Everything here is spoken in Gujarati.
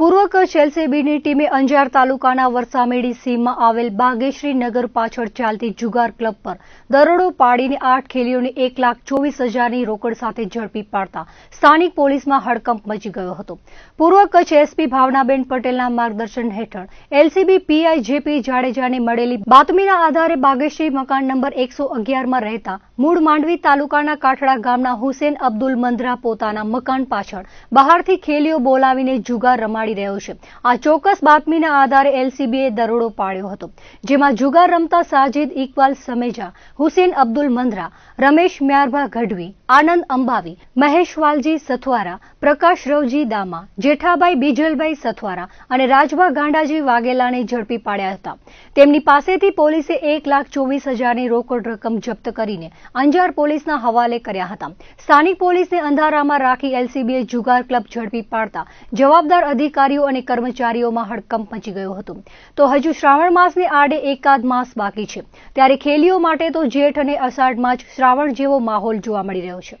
પૂર્વ કચ્છ એલસીબીની ટીમે અંજાર તાલુકાના વરસામેડી સીમમાં આવેલ બાગેશ્રી નગર પાછળ ચાલતી જુગાર ક્લબ પર દરોડો પાડીને આઠ ખેલીઓને એક લાખ ચોવીસ હજારની રોકડ સાથે ઝડપી પાડતા સ્થાનિક પોલીસમાં હડકંપ મચી ગયો હતો પૂર્વ કચ્છ એસપી ભાવનાબેન પટેલના માર્ગદર્શન હેઠળ એલસીબી પીઆઈ જેપી જાડેજાને મળેલી બાતમીના આધારે બાગેશ્રી મકાન નંબર એકસો અગિયારમાં રહેતા મૂળ માંડવી તાલુકાના કાઠડા ગામના હુસેન અબ્દુલ મંદરા પોતાના મકાન પાછળ બહારથી ખેલીઓ બોલાવીને જુગાર રમાડી પાડી રહ્યો છે આ ચોક્કસ બાતમીના આધારે એલસીબીએ દરોડો પાડ્યો હતો જેમાં જુગાર રમતા સાજિદ ઇકબાલ સમેજા હુસેન અબ્દુલ મંદરા રમેશ મ્યારભા ગઢવી આનંદ અંબાવી મહેશ સથવારા પ્રકાશ રવજી દામા જેઠાભાઈ બીજલભાઈ સથવારા અને રાજભા ગાંડાજી વાઘેલાને ઝડપી પાડ્યા હતા તેમની પાસેથી પોલીસે એક લાખ ચોવીસ હજારની રોકડ રકમ જપ્ત કરીને અંજાર પોલીસના હવાલે કર્યા હતા સ્થાનિક પોલીસને અંધારામાં રાખી એલસીબીએ જુગાર ક્લબ ઝડપી પાડતા જવાબદાર અધિકારી અધિકારીઓ અને કર્મચારીઓમાં હડકંપ મચી ગયો હતો તો હજુ શ્રાવણ માસને આડે એકાદ માસ બાકી છે ત્યારે ખેલીઓ માટે તો જેઠ અને અષાઢમાં જ શ્રાવણ જેવો માહોલ જોવા મળી રહ્યો છે